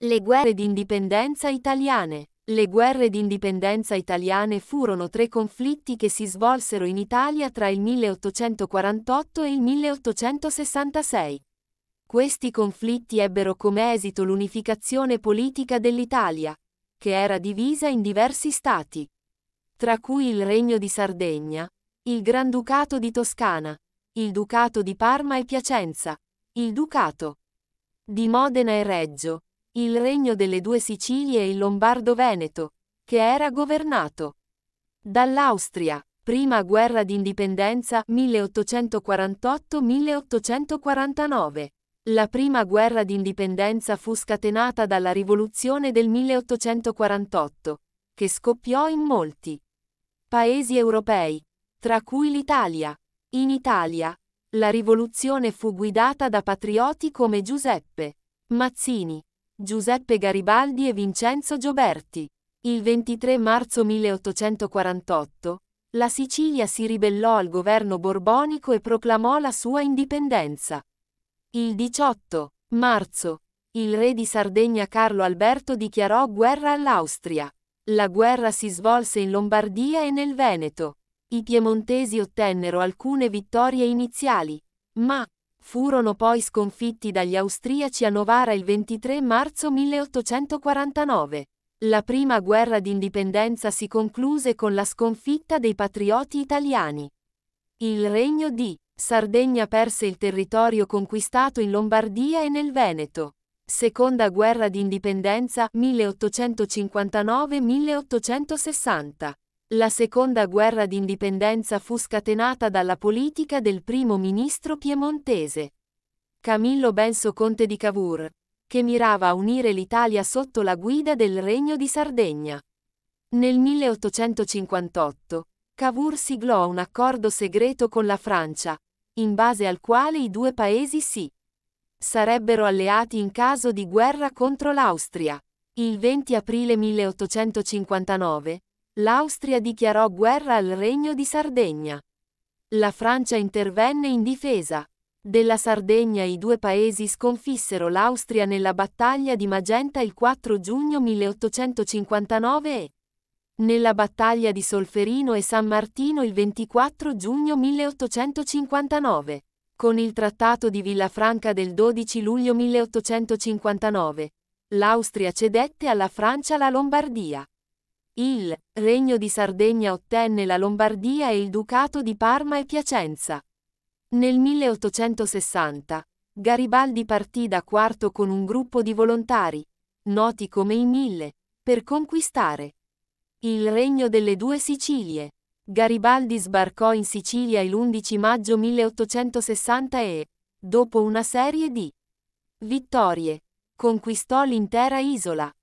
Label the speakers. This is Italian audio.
Speaker 1: Le guerre d'indipendenza italiane. Le guerre d'indipendenza italiane furono tre conflitti che si svolsero in Italia tra il 1848 e il 1866. Questi conflitti ebbero come esito l'unificazione politica dell'Italia, che era divisa in diversi stati, tra cui il Regno di Sardegna, il Granducato di Toscana, il Ducato di Parma e Piacenza, il Ducato di Modena e Reggio, il regno delle due Sicilie e il Lombardo-Veneto, che era governato dall'Austria, prima guerra d'indipendenza 1848-1849. La prima guerra d'indipendenza fu scatenata dalla rivoluzione del 1848, che scoppiò in molti paesi europei, tra cui l'Italia. In Italia, la rivoluzione fu guidata da patrioti come Giuseppe Mazzini, Giuseppe Garibaldi e Vincenzo Gioberti. Il 23 marzo 1848, la Sicilia si ribellò al governo borbonico e proclamò la sua indipendenza. Il 18 marzo, il re di Sardegna Carlo Alberto dichiarò guerra all'Austria. La guerra si svolse in Lombardia e nel Veneto. I piemontesi ottennero alcune vittorie iniziali, ma, Furono poi sconfitti dagli austriaci a Novara il 23 marzo 1849. La prima guerra d'indipendenza si concluse con la sconfitta dei patrioti italiani. Il regno di Sardegna perse il territorio conquistato in Lombardia e nel Veneto. Seconda guerra d'indipendenza 1859-1860. La seconda guerra d'indipendenza fu scatenata dalla politica del primo ministro piemontese Camillo Benso Conte di Cavour, che mirava a unire l'Italia sotto la guida del Regno di Sardegna. Nel 1858, Cavour siglò un accordo segreto con la Francia, in base al quale i due paesi si sarebbero alleati in caso di guerra contro l'Austria. Il 20 aprile 1859, L'Austria dichiarò guerra al Regno di Sardegna. La Francia intervenne in difesa. Della Sardegna i due paesi sconfissero l'Austria nella battaglia di Magenta il 4 giugno 1859 e nella battaglia di Solferino e San Martino il 24 giugno 1859. Con il Trattato di Villafranca del 12 luglio 1859, l'Austria cedette alla Francia la Lombardia. Il Regno di Sardegna ottenne la Lombardia e il Ducato di Parma e Piacenza. Nel 1860, Garibaldi partì da quarto con un gruppo di volontari, noti come i Mille, per conquistare il Regno delle Due Sicilie. Garibaldi sbarcò in Sicilia l'11 maggio 1860 e, dopo una serie di vittorie, conquistò l'intera isola.